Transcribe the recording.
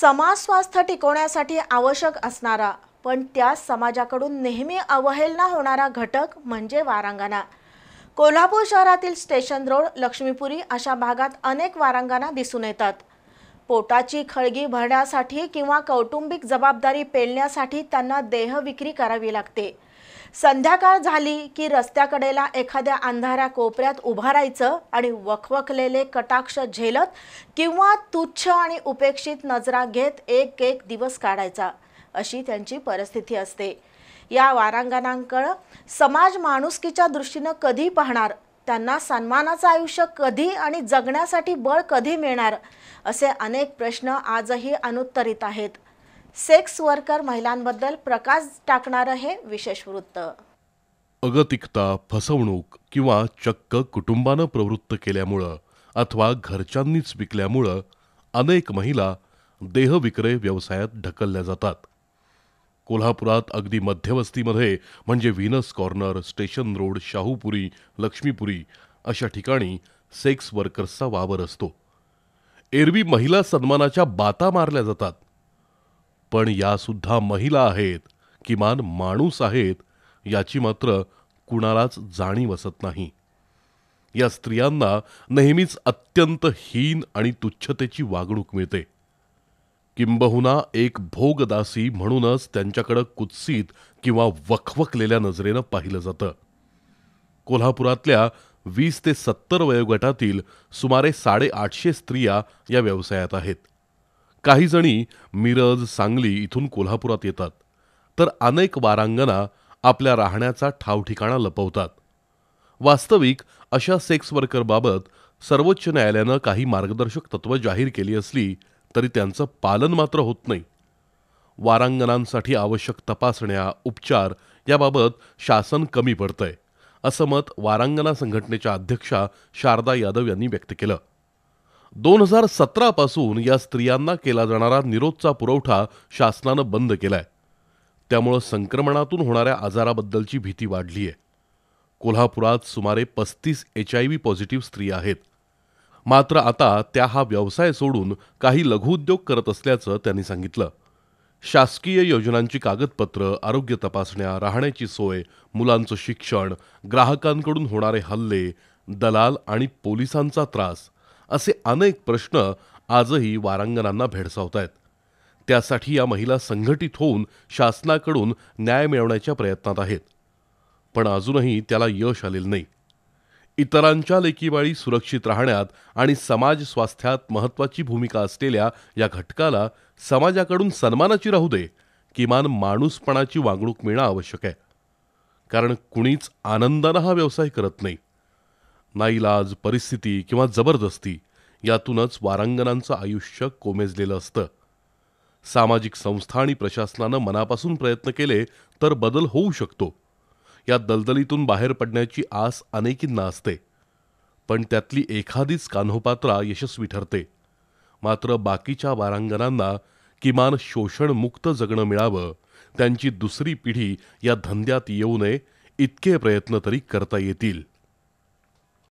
समाज स्वास्थ्य टिकवण्यासाठी आवश्यक असणारा पण त्या समाजाकडून नेहमी अवहेलना होणारा घटक म्हणजे वारांगणा कोल्हापूर शहरातील स्टेशन रोड लक्ष्मीपुरी अशा भागात अनेक वारांगणा दिसून येतात पोटाची खळगी भरण्यासाठी किंवा कौटुंबिक जबाबदारी पेलण्यासाठी त्यांना देहविक्री करावी लागते संध्याकाळ झाली की रस्त्याकडेला एखाद्या अंधाऱ्या कोपऱ्यात उभा आणि वखवखलेले कटाक्ष झेलत किंवा तुच्छ आणि उपेक्षित नजरा घेत एक एक दिवस काढायचा अशी त्यांची परिस्थिती असते या वारांगणांकडं समाज माणुसकीच्या दृष्टीनं कधी पाहणार त्यांना सन्मानाचं आयुष्य कधी आणि जगण्यासाठी बळ कधी मिळणार असे अनेक प्रश्न आजही अनुत्तरित आहेत सेक्स वर्कर महिलांबद्दल प्रकाश टाकणारं हे विशेष वृत्त अगतिकता फसवणूक किंवा चक्क कुटुंबानं प्रवृत्त केल्यामुळं अथवा घरच्यांनीच विकल्यामुळं अनेक महिला देहविक्रय व्यवसायात ढकलल्या जातात कोल्हापुरात अगदी मध्यवस्तीमध्ये म्हणजे Venus corner station road Shahupuri Laxmipuri अशा ठिकाणी सेक्स वर्कर्सचा वावर असतो एरवी महिला सन्मानाच्या बाता मारल्या जातात पण यासुद्धा महिला आहेत किमान माणूस आहेत याची मात्र कुणालाच जाणीव असत नाही या स्त्रियांना नेहमीच अत्यंत हीन आणि तुच्छतेची वागणूक मिळते किंबहुना एक भोगदासी म्हणूनच त्यांच्याकडं कुत्सित किंवा वखवकलेल्या नजरेनं पाहिलं जातं कोल्हापुरातल्या वीस ते सत्तर वयोगटातील सुमारे साडेआठशे स्त्रिया या व्यवसायात आहेत काही जणी मिरज सांगली इथून कोल्हापुरात येतात तर अनेक वारांगणा आपल्या राहण्याचा ठावठिकाणा लपवतात वास्तविक अशा सेक्स वर्करबाबत सर्वोच्च न्यायालयानं काही मार्गदर्शक तत्त्वं जाहीर केली असली तरी त्यांचं पालन मात्र होत नाही वारांगणांसाठी आवश्यक तपासण्या उपचार याबाबत शासन कमी पडतंय असं मत वारांगणा संघटनेच्या अध्यक्षा शारदा यादव यांनी व्यक्त केलं दोन हजार सतरापासून या स्त्रियांना केला जाणारा निरोधचा पुरवठा शासनानं बंद केलाय त्यामुळं संक्रमणातून होणाऱ्या आजाराबद्दलची भीती वाढली आहे कोल्हापुरात सुमारे पस्तीस एच आय व्ही पॉझिटिव्ह स्त्री आहेत मात्र आता त्या हा व्यवसाय सोडून काही लघुउद्योग करत असल्याचं त्यांनी सांगितलं शासकीय योजनांची कागदपत्रं आरोग्य तपासण्या राहण्याची सोय मुलांचं शिक्षण ग्राहकांकडून होणारे हल्ले दलाल आणि पोलिसांचा त्रास असे अनेक प्रश्न आजही वारांगणांना भेडसावत आहेत त्यासाठी या महिला संघटित होऊन शासनाकडून न्याय मिळवण्याच्या प्रयत्नात आहेत पण अजूनही त्याला यश आलेलं नाही इतरांच्या लेकीबाळी सुरक्षित राहण्यात आणि समाज स्वास्थ्यात महत्त्वाची भूमिका असलेल्या या घटकाला समाजाकडून सन्मानाची राहू दे किमान माणूसपणाची वागणूक मिळणं आवश्यक आहे कारण कुणीच आनंदानं हा व्यवसाय करत नाही नाईलाज परिस्थिती किंवा जबरदस्ती यातूनच वारांगणांचं आयुष्य कोमेजलेलं असतं सामाजिक संस्था आणि प्रशासनानं मनापासून प्रयत्न केले तर बदल होऊ शकतो या दलदलीतून बाहेर पडण्याची आस अनेकींना असते पण त्यातली एखादीच कान्होपात्रा यशस्वी ठरते मात्र बाकीच्या वारांगणांना किमान शोषणमुक्त जगणं मिळावं त्यांची दुसरी पिढी या धंद्यात येऊ नये इतके प्रयत्न तरी करता येतील